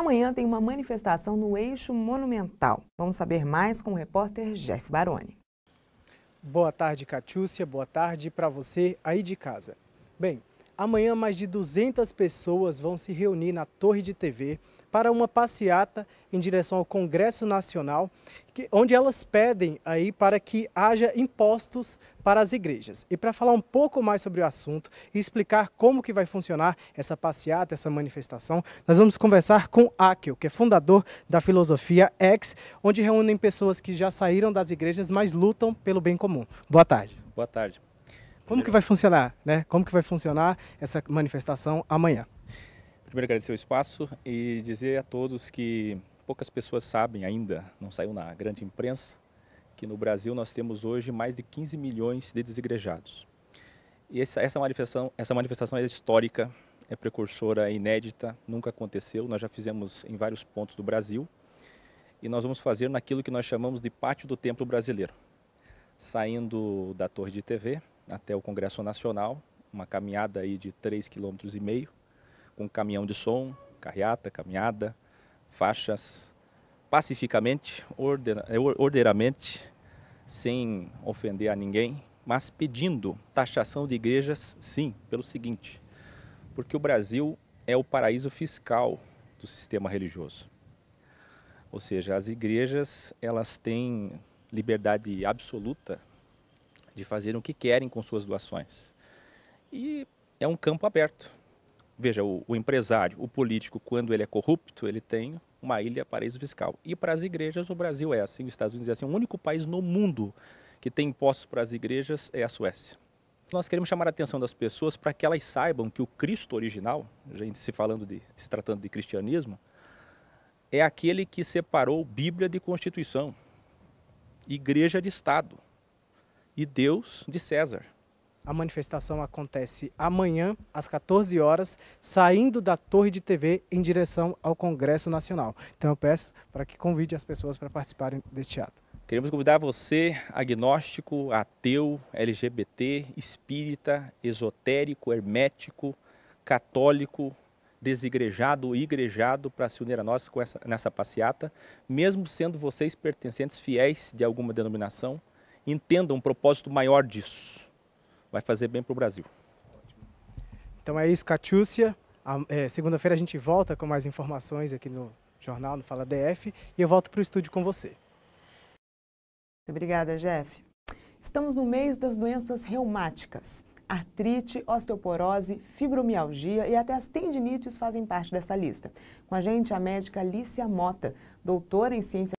Amanhã tem uma manifestação no Eixo Monumental. Vamos saber mais com o repórter Jeff Baroni. Boa tarde, Catiúcia. Boa tarde para você aí de casa. Bem, Amanhã, mais de 200 pessoas vão se reunir na Torre de TV para uma passeata em direção ao Congresso Nacional, que, onde elas pedem aí para que haja impostos para as igrejas. E para falar um pouco mais sobre o assunto e explicar como que vai funcionar essa passeata, essa manifestação, nós vamos conversar com Akio, que é fundador da Filosofia X, onde reúnem pessoas que já saíram das igrejas, mas lutam pelo bem comum. Boa tarde. Boa tarde. Como que vai funcionar, né? Como que vai funcionar essa manifestação amanhã? Primeiro agradecer o espaço e dizer a todos que poucas pessoas sabem ainda, não saiu na grande imprensa, que no Brasil nós temos hoje mais de 15 milhões de desigrejados. E essa, essa, manifestação, essa manifestação é histórica, é precursora, é inédita, nunca aconteceu. Nós já fizemos em vários pontos do Brasil e nós vamos fazer naquilo que nós chamamos de Pátio do Templo Brasileiro. Saindo da Torre de TV, até o Congresso Nacional, uma caminhada aí de 3,5 km, com caminhão de som, carreata, caminhada, faixas, pacificamente, é, ordeiramente, sem ofender a ninguém, mas pedindo taxação de igrejas, sim, pelo seguinte, porque o Brasil é o paraíso fiscal do sistema religioso. Ou seja, as igrejas, elas têm liberdade absoluta de fazer o que querem com suas doações. E é um campo aberto. Veja, o, o empresário, o político, quando ele é corrupto, ele tem uma ilha paraíso fiscal. E para as igrejas, o Brasil é assim, os Estados Unidos é assim. O único país no mundo que tem impostos para as igrejas é a Suécia. Nós queremos chamar a atenção das pessoas para que elas saibam que o Cristo original, gente se falando de se tratando de cristianismo, é aquele que separou Bíblia de Constituição, Igreja de Estado e Deus de César. A manifestação acontece amanhã, às 14 horas, saindo da Torre de TV em direção ao Congresso Nacional. Então eu peço para que convide as pessoas para participarem deste ato. Queremos convidar você, agnóstico, ateu, LGBT, espírita, esotérico, hermético, católico, desigrejado, igrejado, para se unir a nós essa, nessa passeata, mesmo sendo vocês pertencentes fiéis de alguma denominação entendam um propósito maior disso. Vai fazer bem para o Brasil. Então é isso, Catiúcia. É, Segunda-feira a gente volta com mais informações aqui no jornal, no Fala DF, e eu volto para o estúdio com você. Muito obrigada, Jeff. Estamos no mês das doenças reumáticas. Artrite, osteoporose, fibromialgia e até as tendinites fazem parte dessa lista. Com a gente, a médica Alicia Mota, doutora em ciências